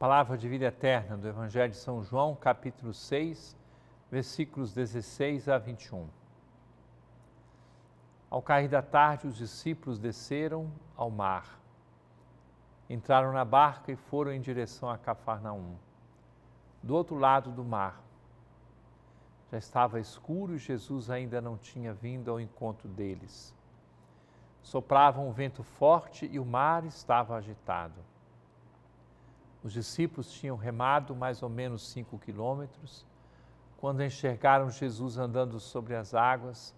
Palavra de vida eterna do Evangelho de São João, capítulo 6, versículos 16 a 21. Ao cair da tarde, os discípulos desceram ao mar. Entraram na barca e foram em direção a Cafarnaum, do outro lado do mar. Já estava escuro e Jesus ainda não tinha vindo ao encontro deles. Soprava um vento forte e o mar estava agitado. Os discípulos tinham remado mais ou menos cinco quilômetros quando enxergaram Jesus andando sobre as águas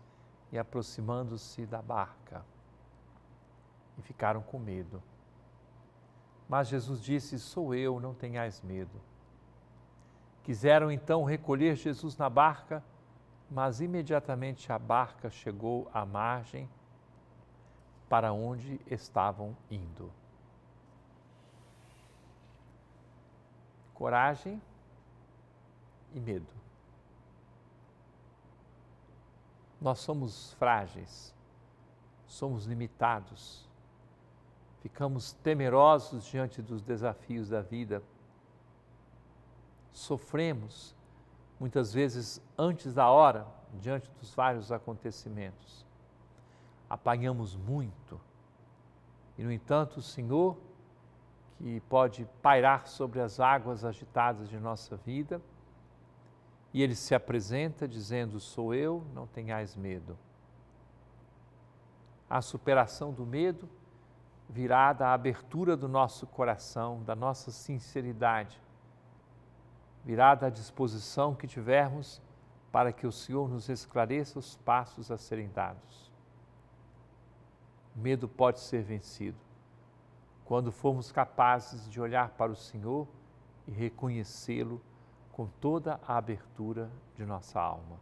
e aproximando-se da barca. E ficaram com medo. Mas Jesus disse: Sou eu, não tenhais medo. Quiseram então recolher Jesus na barca, mas imediatamente a barca chegou à margem para onde estavam indo. coragem e medo. Nós somos frágeis, somos limitados, ficamos temerosos diante dos desafios da vida, sofremos muitas vezes antes da hora, diante dos vários acontecimentos. Apanhamos muito. E, no entanto, o Senhor que pode pairar sobre as águas agitadas de nossa vida. E ele se apresenta dizendo: Sou eu, não tenhais medo. A superação do medo virá da abertura do nosso coração, da nossa sinceridade, virá da disposição que tivermos para que o Senhor nos esclareça os passos a serem dados. O medo pode ser vencido quando formos capazes de olhar para o Senhor e reconhecê-lo com toda a abertura de nossa alma.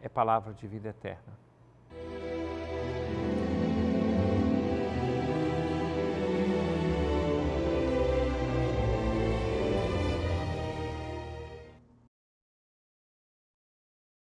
É palavra de vida eterna.